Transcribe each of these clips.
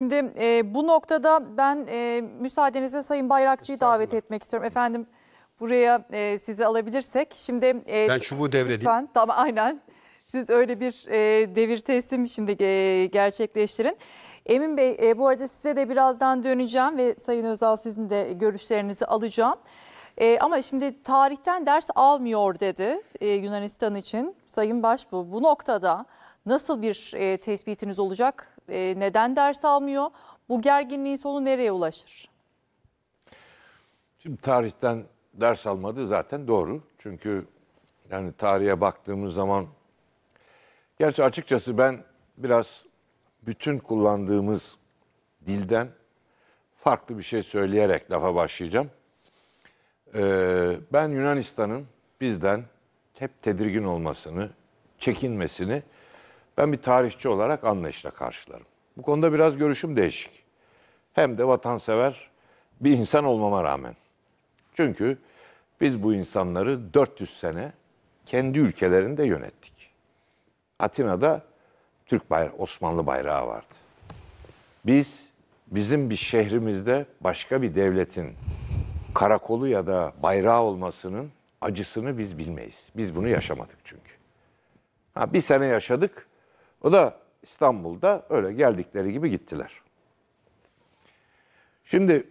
Şimdi e, bu noktada ben e, müsaadenizle Sayın Bayrakçı'yı davet etmek istiyorum. Efendim buraya e, sizi alabilirsek. Şimdi e, Ben çubuğu devredeyim. Lütfen, tamam aynen. Siz öyle bir e, devir teslim şimdi e, gerçekleştirin. Emin Bey e, bu arada size de birazdan döneceğim ve Sayın Özal sizin de görüşlerinizi alacağım. E, ama şimdi tarihten ders almıyor dedi e, Yunanistan için Sayın Başbuğ. Bu noktada nasıl bir e, tespitiniz olacak? e, neden ders almıyor? Bu gerginliğin sonu nereye ulaşır? Şimdi tarihten ders almadı zaten doğru. Çünkü yani tarihe baktığımız zaman gerçi açıkçası ben biraz bütün kullandığımız dilden farklı bir şey söyleyerek lafa başlayacağım. Ee, ben Yunanistan'ın bizden hep tedirgin olmasını, çekinmesini ben bir tarihçi olarak anlayışla karşılarım. Bu konuda biraz görüşüm değişik. Hem de vatansever bir insan olmama rağmen. Çünkü biz bu insanları 400 sene kendi ülkelerinde yönettik. Atina'da Türk bayrağı, Osmanlı bayrağı vardı. Biz bizim bir şehrimizde başka bir devletin karakolu ya da bayrağı olmasının acısını biz bilmeyiz. Biz bunu yaşamadık çünkü. Ha, bir sene yaşadık, o da İstanbul'da öyle geldikleri gibi gittiler. Şimdi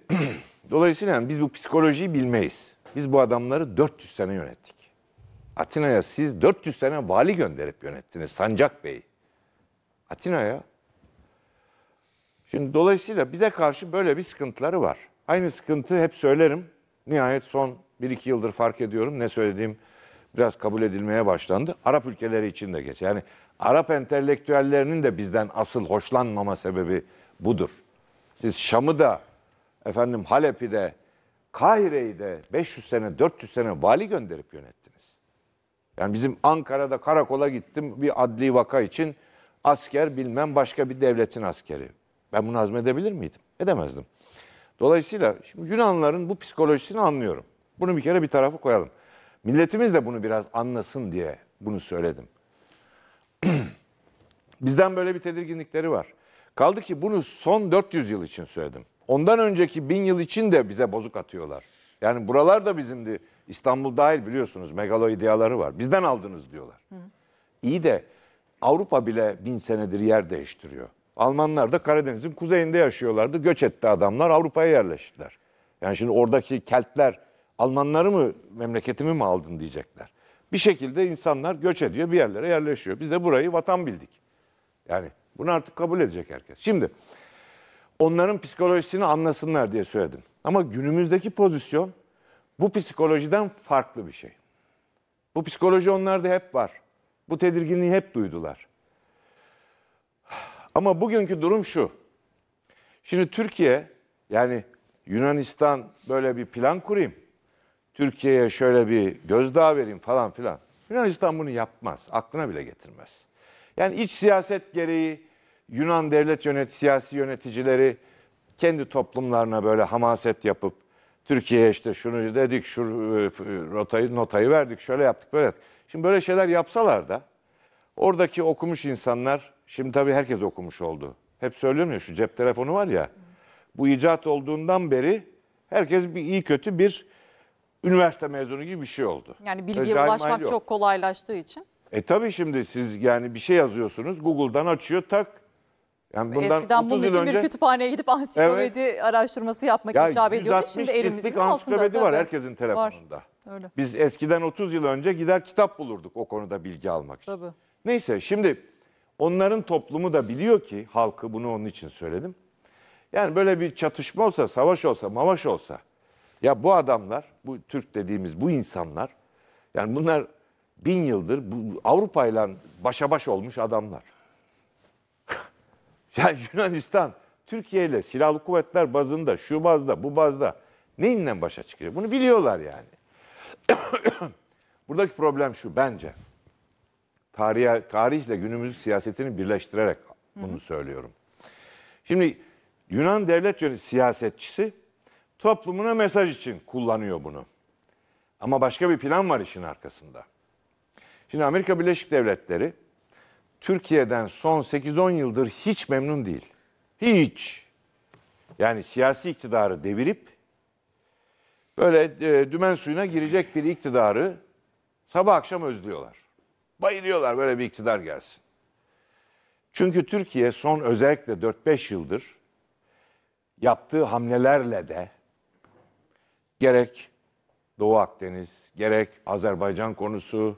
dolayısıyla yani biz bu psikolojiyi bilmeyiz. Biz bu adamları 400 sene yönettik. Atina'ya siz 400 sene vali gönderip yönettiniz Sancak Bey. Atina'ya. Şimdi dolayısıyla bize karşı böyle bir sıkıntıları var. Aynı sıkıntı hep söylerim. Nihayet son 1-2 yıldır fark ediyorum. Ne söylediğim biraz kabul edilmeye başlandı. Arap ülkeleri için de geç. Yani Arap entelektüellerinin de bizden asıl hoşlanmama sebebi budur. Siz Şam'ı da efendim Halep'i de Kahire'yi de 500 sene 400 sene vali gönderip yönettiniz. Yani bizim Ankara'da karakola gittim bir adli vaka için asker bilmem başka bir devletin askeri. Ben bunu hazmedebilir miydim? Edemezdim. Dolayısıyla şimdi Yunanların bu psikolojisini anlıyorum. Bunu bir kere bir tarafa koyalım. Milletimiz de bunu biraz anlasın diye bunu söyledim. Bizden böyle bir tedirginlikleri var. Kaldı ki bunu son 400 yıl için söyledim. Ondan önceki 1000 yıl için de bize bozuk atıyorlar. Yani buralar da bizimdi. İstanbul dahil biliyorsunuz megalo ideaları var. Bizden aldınız diyorlar. İyi de Avrupa bile bin senedir yer değiştiriyor. Almanlar da Karadeniz'in kuzeyinde yaşıyorlardı. Göç etti adamlar Avrupa'ya yerleştiler. Yani şimdi oradaki Keltler Almanları mı memleketimi mi aldın diyecekler bir şekilde insanlar göç ediyor bir yerlere yerleşiyor. Biz de burayı vatan bildik. Yani bunu artık kabul edecek herkes. Şimdi onların psikolojisini anlasınlar diye söyledim. Ama günümüzdeki pozisyon bu psikolojiden farklı bir şey. Bu psikoloji onlarda hep var. Bu tedirginliği hep duydular. Ama bugünkü durum şu. Şimdi Türkiye yani Yunanistan böyle bir plan kurayım. Türkiye'ye şöyle bir gözdağı vereyim falan filan. Yunanistan bunu yapmaz. Aklına bile getirmez. Yani iç siyaset gereği Yunan devlet yönet siyasi yöneticileri kendi toplumlarına böyle hamaset yapıp Türkiye'ye işte şunu dedik, şu e, e, rotayı, notayı verdik, şöyle yaptık, böyle yaptık. Şimdi böyle şeyler yapsalar da oradaki okumuş insanlar, şimdi tabii herkes okumuş oldu. Hep söylüyorum ya şu cep telefonu var ya, bu icat olduğundan beri herkes bir iyi kötü bir üniversite mezunu gibi bir şey oldu. Yani bilgiye Özel ulaşmak çok kolaylaştığı için. E tabii şimdi siz yani bir şey yazıyorsunuz Google'dan açıyor tak. Yani bundan Eskiden 30 bunun yıl için önce... bir kütüphaneye gidip ansiklopedi evet. araştırması yapmak ya, icap ediyordu. Şimdi elimizin altında. var herkesin telefonunda. Var. Öyle. Biz eskiden 30 yıl önce gider kitap bulurduk o konuda bilgi almak için. Tabii. Neyse şimdi onların toplumu da biliyor ki halkı bunu onun için söyledim. Yani böyle bir çatışma olsa, savaş olsa, mavaş olsa ya bu adamlar, bu Türk dediğimiz bu insanlar, yani bunlar bin yıldır bu Avrupa ile başa baş olmuş adamlar. ya Yunanistan, Türkiye ile silahlı kuvvetler bazında, şu bazda, bu bazda neyinle başa çıkacak? Bunu biliyorlar yani. Buradaki problem şu bence. Tarihe, tarihle günümüz siyasetini birleştirerek bunu hı söylüyorum. Şimdi Yunan devlet siyasetçisi toplumuna mesaj için kullanıyor bunu. Ama başka bir plan var işin arkasında. Şimdi Amerika Birleşik Devletleri Türkiye'den son 8-10 yıldır hiç memnun değil. Hiç. Yani siyasi iktidarı devirip böyle e, dümen suyuna girecek bir iktidarı sabah akşam özlüyorlar. Bayılıyorlar böyle bir iktidar gelsin. Çünkü Türkiye son özellikle 4-5 yıldır yaptığı hamlelerle de gerek Doğu Akdeniz, gerek Azerbaycan konusu,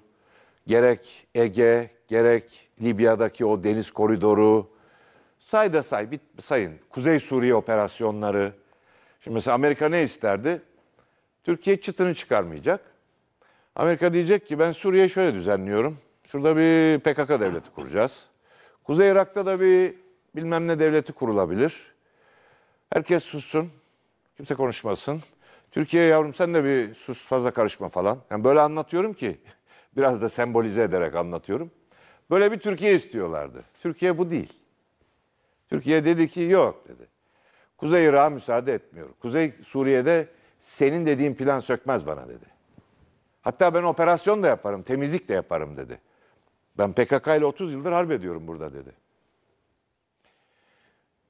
gerek Ege, gerek Libya'daki o deniz koridoru, say da say, bit, sayın. Kuzey Suriye operasyonları. Şimdi mesela Amerika ne isterdi? Türkiye çıtını çıkarmayacak. Amerika diyecek ki ben Suriye şöyle düzenliyorum. Şurada bir PKK devleti kuracağız. Kuzey Irak'ta da bir bilmem ne devleti kurulabilir. Herkes sussun. Kimse konuşmasın. Türkiye yavrum sen de bir sus fazla karışma falan. Yani böyle anlatıyorum ki biraz da sembolize ederek anlatıyorum. Böyle bir Türkiye istiyorlardı. Türkiye bu değil. Türkiye dedi ki yok dedi. Kuzey Irak'a müsaade etmiyor. Kuzey Suriye'de senin dediğin plan sökmez bana dedi. Hatta ben operasyon da yaparım, temizlik de yaparım dedi. Ben PKK ile 30 yıldır harp ediyorum burada dedi.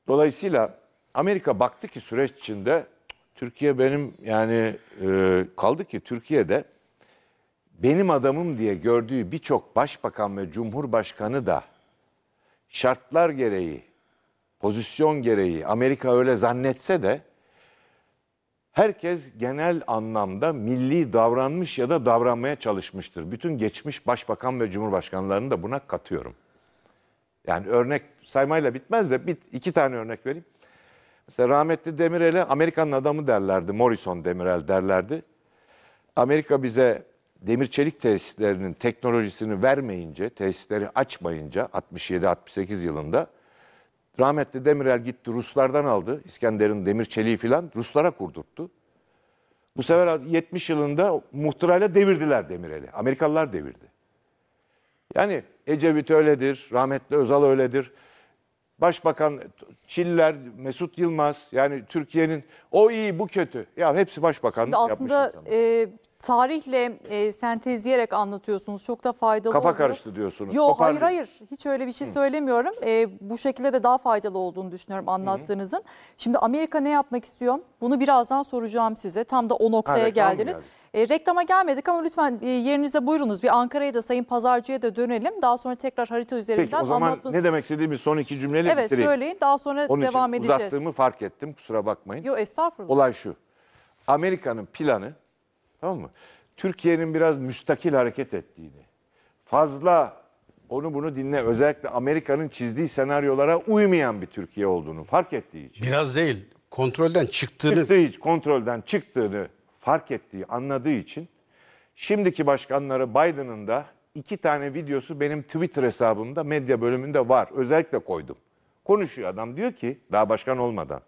Dolayısıyla Amerika baktı ki süreç içinde Türkiye benim yani e, kaldı ki Türkiye'de benim adamım diye gördüğü birçok başbakan ve cumhurbaşkanı da şartlar gereği, pozisyon gereği Amerika öyle zannetse de herkes genel anlamda milli davranmış ya da davranmaya çalışmıştır. Bütün geçmiş başbakan ve cumhurbaşkanlarını da buna katıyorum. Yani örnek saymayla bitmez de bir iki tane örnek vereyim. Mesela rahmetli Demirel'e Amerika'nın adamı derlerdi. Morrison Demirel derlerdi. Amerika bize demir çelik tesislerinin teknolojisini vermeyince, tesisleri açmayınca 67-68 yılında rahmetli Demirel gitti Ruslardan aldı. İskender'in demir çeliği filan Ruslara kurdurttu. Bu sefer 70 yılında muhtırayla devirdiler Demirel'i. Amerikalılar devirdi. Yani Ecevit öyledir, rahmetli Özal öyledir. Başbakan Çiller, Mesut Yılmaz yani Türkiye'nin o iyi bu kötü. Ya hepsi başbakan Şimdi aslında e, tarihle e, sentezleyerek anlatıyorsunuz. Çok da faydalı Kafa oluyor. karıştı diyorsunuz. Yok hayır hayır hiç öyle bir şey Hı. söylemiyorum. E, bu şekilde de daha faydalı olduğunu düşünüyorum anlattığınızın. Hı. Şimdi Amerika ne yapmak istiyor? Bunu birazdan soracağım size. Tam da o noktaya ha, geldiniz. Geldi. E, reklama gelmedik ama lütfen e, yerinize buyurunuz. Bir Ankara'ya da Sayın Pazarcı'ya da dönelim. Daha sonra tekrar harita üzerinden Peki, o zaman anlatma... ne demek istediğimi son iki cümleyle evet, bitireyim. Evet söyleyin daha sonra Onun devam için edeceğiz. uzattığımı fark ettim kusura bakmayın. Yok estağfurullah. Olay şu. Amerika'nın planı tamam mı? Türkiye'nin biraz müstakil hareket ettiğini, fazla onu bunu dinle özellikle Amerika'nın çizdiği senaryolara uymayan bir Türkiye olduğunu fark ettiği için. Biraz değil, kontrolden çıktığını. Çıktığı hiç kontrolden çıktığını fark ettiği, anladığı için şimdiki başkanları Biden'ın da iki tane videosu benim Twitter hesabımda medya bölümünde var. Özellikle koydum. Konuşuyor adam diyor ki daha başkan olmadan.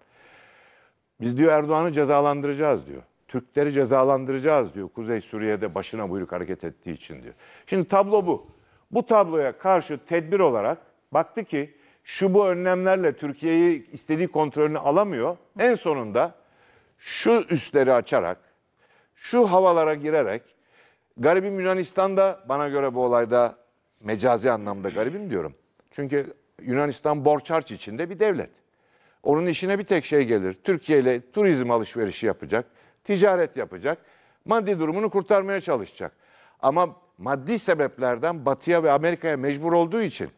Biz diyor Erdoğan'ı cezalandıracağız diyor. Türkleri cezalandıracağız diyor. Kuzey Suriye'de başına buyruk hareket ettiği için diyor. Şimdi tablo bu. Bu tabloya karşı tedbir olarak baktı ki şu bu önlemlerle Türkiye'yi istediği kontrolünü alamıyor. En sonunda şu üstleri açarak şu havalara girerek garibim Yunanistan'da bana göre bu olayda mecazi anlamda garibim diyorum. Çünkü Yunanistan borç harç içinde bir devlet. Onun işine bir tek şey gelir. Türkiye ile turizm alışverişi yapacak, ticaret yapacak, maddi durumunu kurtarmaya çalışacak. Ama maddi sebeplerden Batı'ya ve Amerika'ya mecbur olduğu için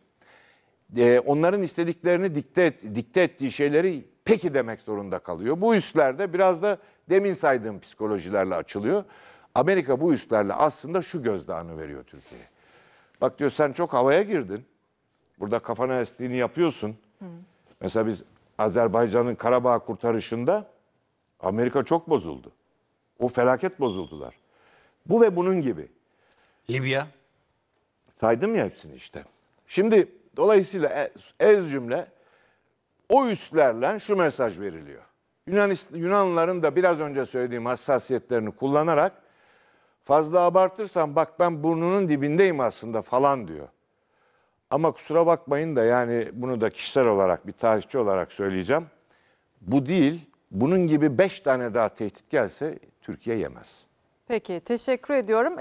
e, onların istediklerini dikte, dikte ettiği şeyleri peki demek zorunda kalıyor. Bu üstlerde biraz da demin saydığım psikolojilerle açılıyor. Amerika bu üstlerle aslında şu gözdağını veriyor Türkiye'ye. Bak diyor sen çok havaya girdin. Burada kafana estiğini yapıyorsun. Hı. Mesela biz Azerbaycan'ın Karabağ kurtarışında Amerika çok bozuldu. O felaket bozuldular. Bu ve bunun gibi. Libya. Saydım ya hepsini işte. Şimdi dolayısıyla e, ez cümle o üstlerle şu mesaj veriliyor. Yunanist, Yunanlıların da biraz önce söylediğim hassasiyetlerini kullanarak fazla abartırsan bak ben burnunun dibindeyim aslında falan diyor. Ama kusura bakmayın da yani bunu da kişisel olarak bir tarihçi olarak söyleyeceğim. Bu değil, bunun gibi beş tane daha tehdit gelse Türkiye yemez. Peki teşekkür ediyorum.